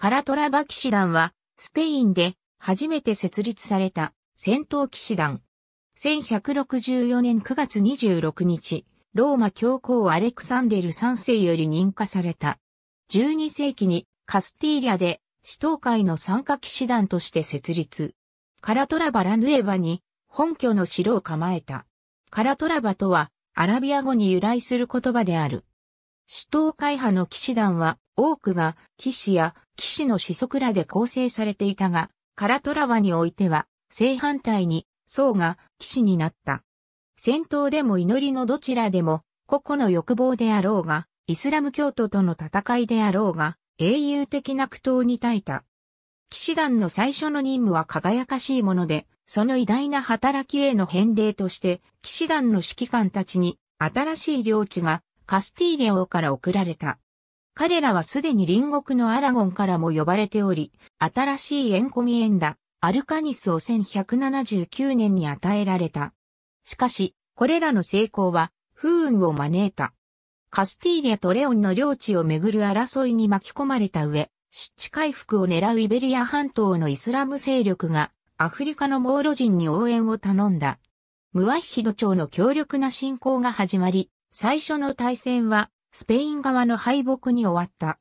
カラトラバ騎士団は、スペインで初めて設立された戦闘騎士団。1164年9月26日、ローマ教皇アレクサンデル3世より認可された。12世紀にカスティーリャで死闘会の参加騎士団として設立。カラトラバラヌエバに本拠の城を構えた。カラトラバとはアラビア語に由来する言葉である。死闘会派の騎士団は多くが騎士や騎士の子息らで構成されていたが、カラトラワにおいては、正反対に、僧が騎士になった。戦闘でも祈りのどちらでも、個々の欲望であろうが、イスラム教徒との戦いであろうが、英雄的な苦闘に耐えた。騎士団の最初の任務は輝かしいもので、その偉大な働きへの返礼として、騎士団の指揮官たちに、新しい領地がカスティーリア王から送られた。彼らはすでに隣国のアラゴンからも呼ばれており、新しいエンコミエンダ、アルカニスを1179年に与えられた。しかし、これらの成功は、不運を招いた。カスティーリアとレオンの領地をめぐる争いに巻き込まれた上、湿地回復を狙うイベリア半島のイスラム勢力が、アフリカのモーロ人に応援を頼んだ。ムワヒヒド朝の強力な侵攻が始まり、最初の対戦はスペイン側の敗北に終わった。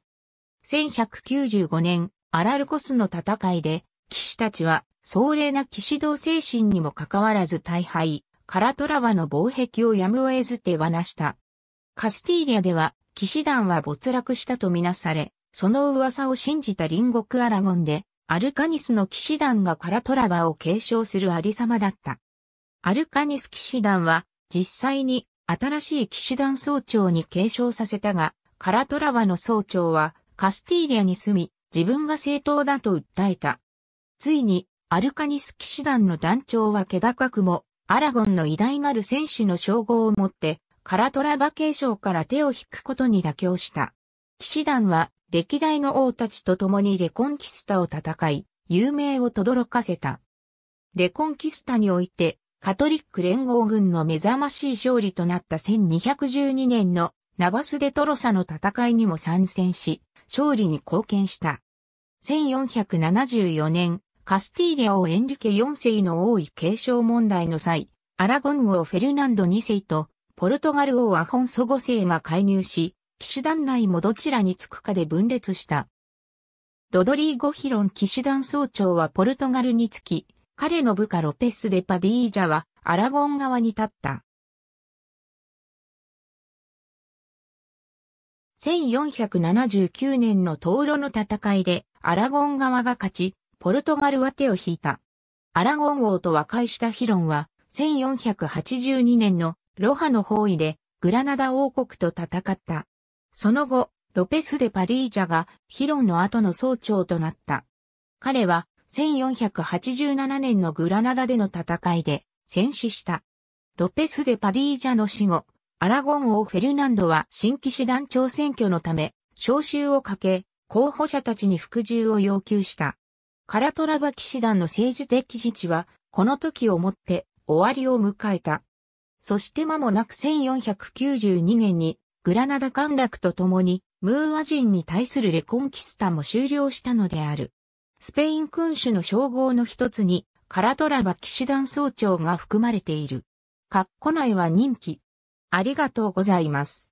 1195年、アラルコスの戦いで、騎士たちは、壮麗な騎士道精神にもかかわらず大敗、カラトラワの防壁をやむを得ず手放した。カスティーリアでは、騎士団は没落したとみなされ、その噂を信じた隣国アラゴンで、アルカニスの騎士団がカラトラバを継承するありさまだった。アルカニス騎士団は、実際に新しい騎士団総長に継承させたが、カラトラワの総長はカスティーリアに住み、自分が正当だと訴えた。ついに、アルカニス騎士団の団長は気高くも、アラゴンの偉大なる戦士の称号を持って、カラトラバ継承から手を引くことに妥協した。騎士団は、歴代の王たちと共にレコンキスタを戦い、有名を轟かせた。レコンキスタにおいて、カトリック連合軍の目覚ましい勝利となった1212年のナバス・デ・トロサの戦いにも参戦し、勝利に貢献した。1474年、カスティーリアをエンリケ4世の王位継承問題の際、アラゴン王フェルナンド2世と、ポルトガル王アホンソ5世が介入し、騎士団内もどちらにつくかで分裂した。ロドリーゴ・ヒロン騎士団総長はポルトガルにつき、彼の部下ロペス・デ・パディージャはアラゴン側に立った。1479年のウロの戦いでアラゴン側が勝ち、ポルトガルは手を引いた。アラゴン王と和解したヒロンは1482年のロハの包囲でグラナダ王国と戦った。その後、ロペス・デ・パディージャがヒロンの後の総長となった。彼は1487年のグラナダでの戦いで戦死した。ロペス・デ・パディージャの死後、アラゴン王フェルナンドは新騎士団長選挙のため、召集をかけ、候補者たちに服従を要求した。カラトラバ騎士団の政治的自治は、この時をもって終わりを迎えた。そして間もなく1492年に、グラナダ陥落とともに、ムーア人に対するレコンキスタも終了したのである。スペイン君主の称号の一つに、カラトラバ騎士団総長が含まれている。括弧内は任期。ありがとうございます。